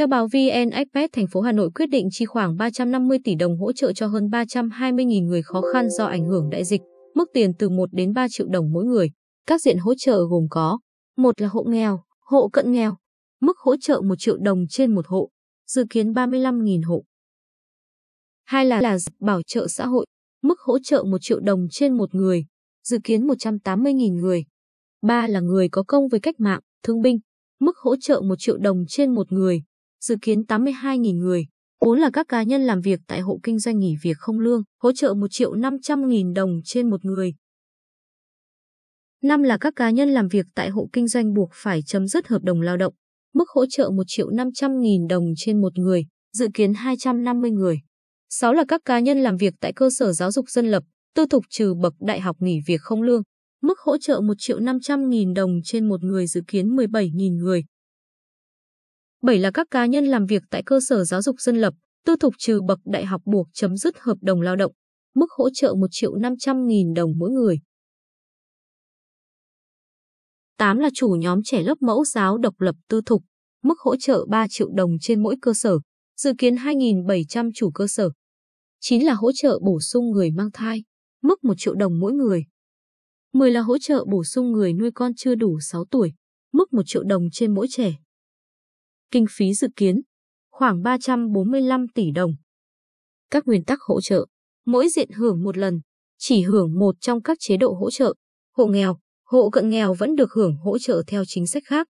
Theo báo VN Express, thành phố Hà Nội quyết định chi khoảng 350 tỷ đồng hỗ trợ cho hơn 320.000 người khó khăn do ảnh hưởng đại dịch, mức tiền từ 1 đến 3 triệu đồng mỗi người. Các diện hỗ trợ gồm có một là hộ nghèo, hộ cận nghèo, mức hỗ trợ 1 triệu đồng trên một hộ, dự kiến 35.000 hộ. Hai là là bảo trợ xã hội, mức hỗ trợ 1 triệu đồng trên một người, dự kiến 180.000 người. Ba là người có công với cách mạng, thương binh, mức hỗ trợ 1 triệu đồng trên một người, dự kiến 82.000 người. Vốn là các cá nhân làm việc tại hộ kinh doanh nghỉ việc không lương, hỗ trợ 1 triệu 500 nghìn đồng trên một người. Năm là các cá nhân làm việc tại hộ kinh doanh buộc phải chấm dứt hợp đồng lao động, mức hỗ trợ 1 triệu 500 nghìn đồng trên một người, dự kiến 250 người. 6 là các cá nhân làm việc tại cơ sở giáo dục dân lập, tư thục trừ bậc đại học nghỉ việc không lương, mức hỗ trợ 1 triệu 500 nghìn đồng trên một người dự kiến 17.000 người, 7 là các cá nhân làm việc tại cơ sở giáo dục dân lập, tư thục trừ bậc đại học buộc chấm dứt hợp đồng lao động, mức hỗ trợ 1 triệu 500 nghìn đồng mỗi người. 8 là chủ nhóm trẻ lớp mẫu giáo độc lập tư thục, mức hỗ trợ 3 triệu đồng trên mỗi cơ sở, dự kiến 2.700 chủ cơ sở. 9 là hỗ trợ bổ sung người mang thai, mức 1 triệu đồng mỗi người. 10 là hỗ trợ bổ sung người nuôi con chưa đủ 6 tuổi, mức 1 triệu đồng trên mỗi trẻ. Kinh phí dự kiến khoảng 345 tỷ đồng. Các nguyên tắc hỗ trợ, mỗi diện hưởng một lần, chỉ hưởng một trong các chế độ hỗ trợ. Hộ nghèo, hộ cận nghèo vẫn được hưởng hỗ trợ theo chính sách khác,